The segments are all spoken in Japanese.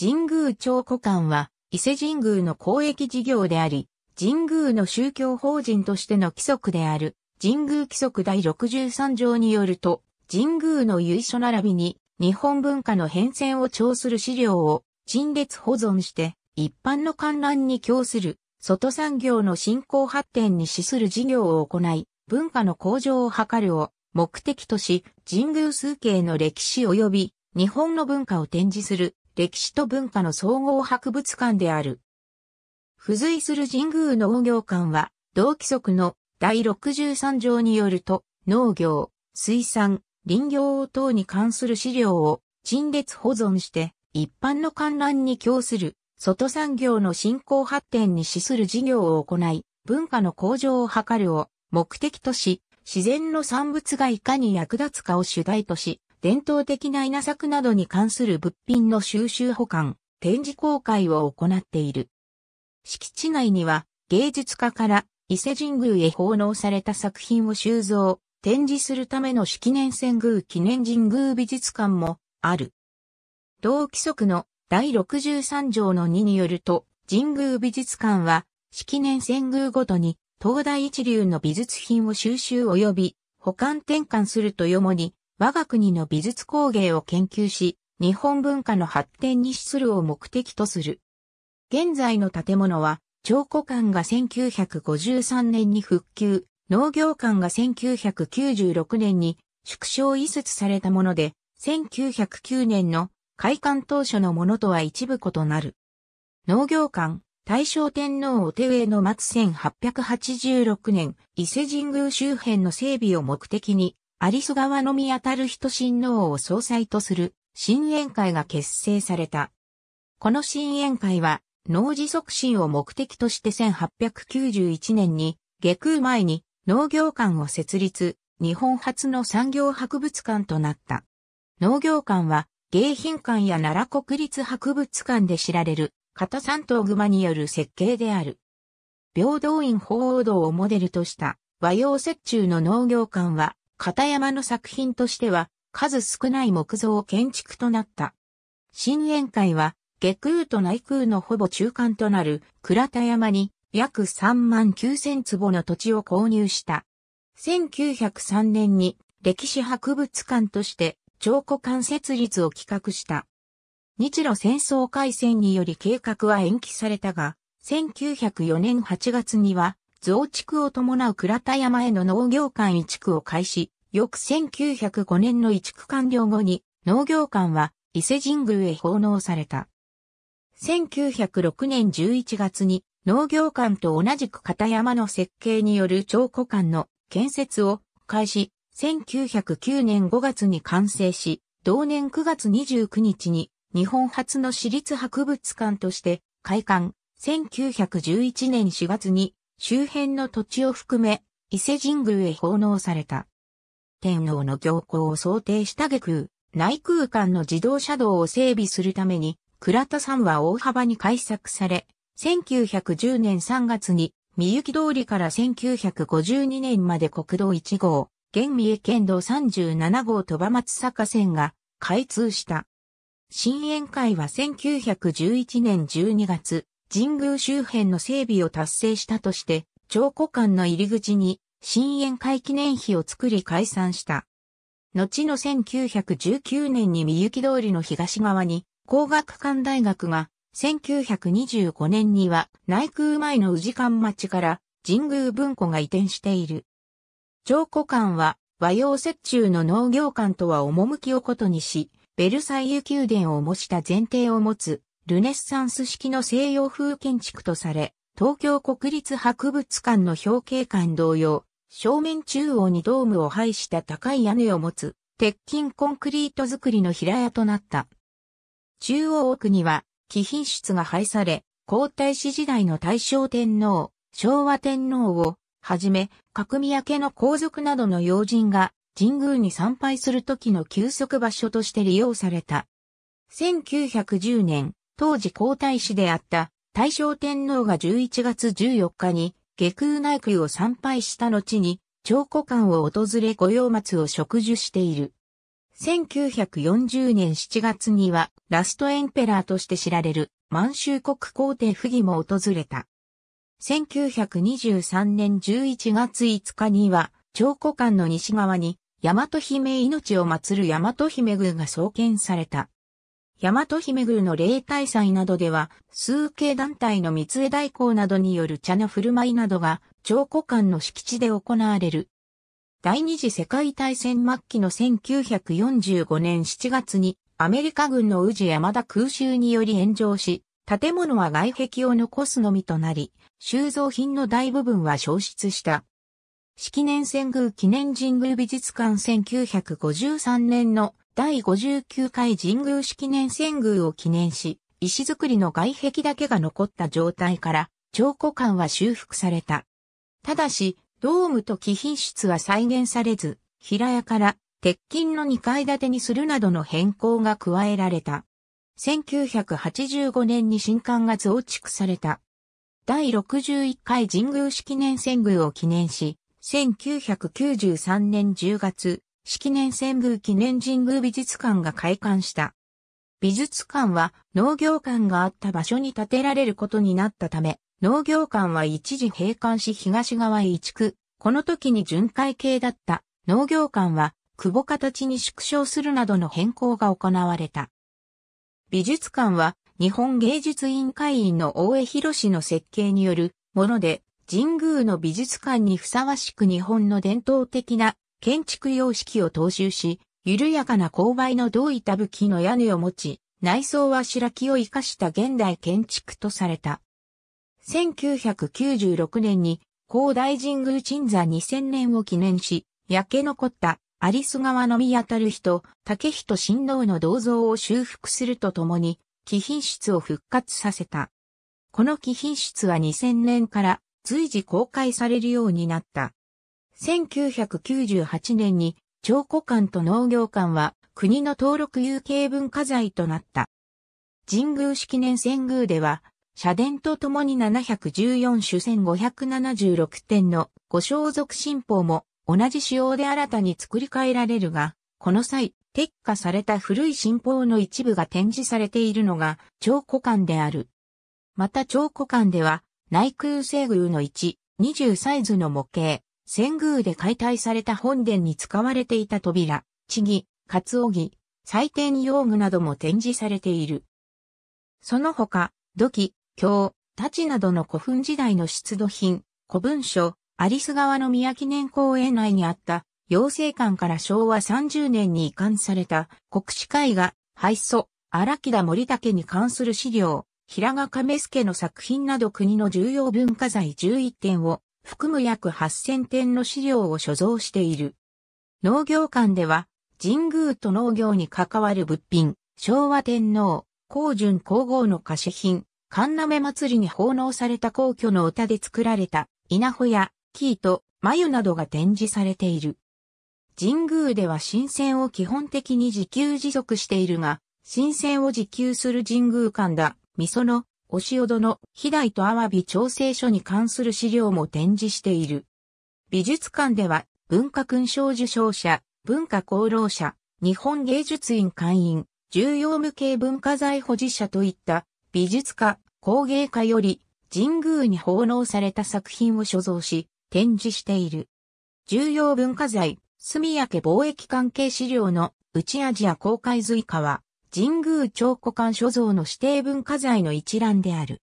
神宮町古館は、伊勢神宮の公益事業であり、神宮の宗教法人としての規則である、神宮規則第63条によると、神宮の由緒並びに、日本文化の変遷を調する資料を陳列保存して、一般の観覧に供する、外産業の振興発展に資する事業を行い、文化の向上を図るを目的とし、神宮数景の歴史及び日本の文化を展示する歴史と文化の総合博物館である。付随する神宮農業館は、同規則の第63条によると、農業、水産、林業等に関する資料を陳列保存して、一般の観覧に供する、外産業の振興発展に資する事業を行い、文化の向上を図るを目的とし、自然の産物がいかに役立つかを主題とし、伝統的な稲作などに関する物品の収集保管、展示公開を行っている。敷地内には芸術家から伊勢神宮へ奉納された作品を収蔵、展示するための式年遷宮記念神宮美術館もある。同規則の第63条の2によると、神宮美術館は式年遷宮ごとに東大一流の美術品を収集及び保管転換するとよもに我が国の美術工芸を研究し、日本文化の発展に資するを目的とする。現在の建物は、長古館が1953年に復旧、農業館が1996年に縮小移設されたもので、1909年の開館当初のものとは一部異なる。農業館、大正天皇お手植えの末1886年、伊勢神宮周辺の整備を目的にアリス川の見当たる人親王を総裁とする、新宴会が結成された。この新宴会は、農事促進を目的として1891年に、下空前に農業館を設立、日本初の産業博物館となった。農業館は、迎賓館や奈良国立博物館で知られる、片三頭熊による設計である。平等院鳳凰堂をモデルとした和洋折衷の農業館は、片山の作品としては数少ない木造建築となった。新園会は下空と内空のほぼ中間となる倉田山に約3万9000坪の土地を購入した。1903年に歴史博物館として長古館設立を企画した。日露戦争開戦により計画は延期されたが、1904年8月には増築を伴う倉田山への農業館移築を開始、翌1905年の移築完了後に農業館は伊勢神宮へ奉納された。1906年11月に農業館と同じく片山の設計による長古館の建設を開始、1909年5月に完成し、同年9月29日に日本初の私立博物館として開館、1911年4月に周辺の土地を含め、伊勢神宮へ奉納された。天皇の行幸を想定した下空、内空間の自動車道を整備するために、倉田山は大幅に改作され、1910年3月に、三雪通りから1952年まで国道1号、現三重県道37号鳥羽松坂線が開通した。新宴会は1911年12月、神宮周辺の整備を達成したとして、長古館の入り口に、新宴会記念碑を作り解散した。後の1919年に三行通りの東側に、工学館大学が、1925年には内空前の宇治館町から神宮文庫が移転している。長古館は和洋折衷の農業館とは趣をことにし、ベルサイユ宮殿を模した前提を持つルネッサンス式の西洋風建築とされ、東京国立博物館の表景館同様、正面中央にドームを配した高い屋根を持つ、鉄筋コンクリート造りの平屋となった。中央奥には、貴賓室が配され、皇太子時代の大正天皇、昭和天皇を、はじめ、角宮家の皇族などの要人が、神宮に参拝する時の休息場所として利用された。1910年、当時皇太子であった大正天皇が11月14日に下空内宮を参拝した後に、長古館を訪れ御用松を植樹している。1940年7月にはラストエンペラーとして知られる満州国皇帝溥儀も訪れた。1923年11月5日には長古館の西側に大和姫命を祀る大和姫宮が創建された。大和姫宮の例大祭などでは、数系団体の三江代行などによる茶の振る舞いなどが、長古館の敷地で行われる。第二次世界大戦末期の1945年7月に、アメリカ軍の宇治山田空襲により炎上し、建物は外壁を残すのみとなり、収蔵品の大部分は消失した。式年遷宮記念神宮美術館1953年の第59回神宮式年遷宮を記念し、石造りの外壁だけが残った状態から、彫庫館は修復された。ただし、ドームと貴賓室は再現されず、平屋から鉄筋の2階建てにするなどの変更が加えられた。1985年に新館が増築された。第61回神宮式年遷宮を記念し、1993年10月、式年遷宮記念神宮美術館が開館した。美術館は農業館があった場所に建てられることになったため、農業館は一時閉館し東側へ移築。この時に巡回系だった農業館は久保形に縮小するなどの変更が行われた。美術館は日本芸術委員会員の大江博士の設計によるもので、神宮の美術館にふさわしく日本の伝統的な建築様式を踏襲し、緩やかな勾配の同板武器の屋根を持ち、内装は白木を生かした現代建築とされた。1996年に、高大神宮鎮座2000年を記念し、焼け残った有栖川の見当たる人、竹人新郎の銅像を修復するとともに、貴品室を復活させた。この貴品室は2000年から随時公開されるようになった。1998年に、長古館と農業館は、国の登録有形文化財となった。神宮式年遷宮では、社殿とともに714種1576点のご装束新法も同じ仕様で新たに作り変えられるが、この際、撤下された古い新法の一部が展示されているのが、長古館である。また長古館では、内空制宮の1、20サイズの模型、仙宮で解体された本殿に使われていた扉、地儀、かつおぎ、祭典用具なども展示されている。その他、土器、経、太刀などの古墳時代の出土品、古文書、アリス川の宮記念公園内にあった、養成館から昭和30年に移管された国史絵画、廃祖、荒木田森武に関する資料、平賀亀助の作品など国の重要文化財11点を含む約8000点の資料を所蔵している。農業館では、神宮と農業に関わる物品、昭和天皇、皇順皇后の菓子品、神鍋祭りに奉納された皇居の歌で作られた稲穂や木糸、眉などが展示されている。神宮では新鮮を基本的に自給自足しているが、新鮮を自給する神宮館だ、味噌の押尾殿、肥大とアワビ調整書に関する資料も展示している。美術館では、文化勲章受章者、文化功労者、日本芸術院会員、重要無形文化財保持者といった美術家、工芸家より神宮に奉納された作品を所蔵し展示している。重要文化財、住焼貿易関係資料の内アジア公開随化は神宮町古館所蔵の指定文化財の一覧である。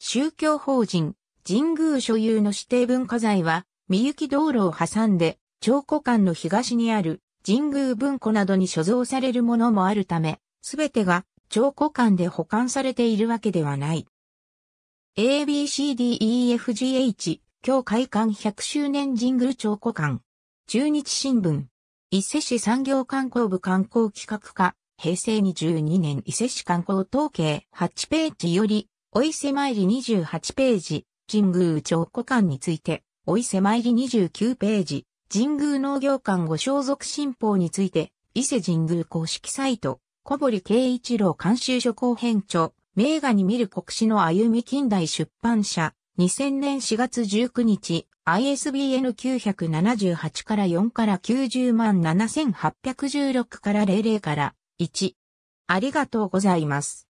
宗教法人、神宮所有の指定文化財は、三行道路を挟んで、町古館の東にある神宮文庫などに所蔵されるものもあるため、すべてが町古館で保管されているわけではない。ABCDEFGH 今日開館100周年神宮町古館中日新聞伊勢市産業観光部観光企画課平成22年伊勢市観光統計8ページより、お伊勢参り28ページ、神宮町古館について、お伊勢参り29ページ、神宮農業館ご所属新報について、伊勢神宮公式サイト、小堀圭一郎監修所後編著、名画に見る国史の歩み近代出版社、2000年4月19日、ISBN 978から4から90万7816から00から1。ありがとうございます。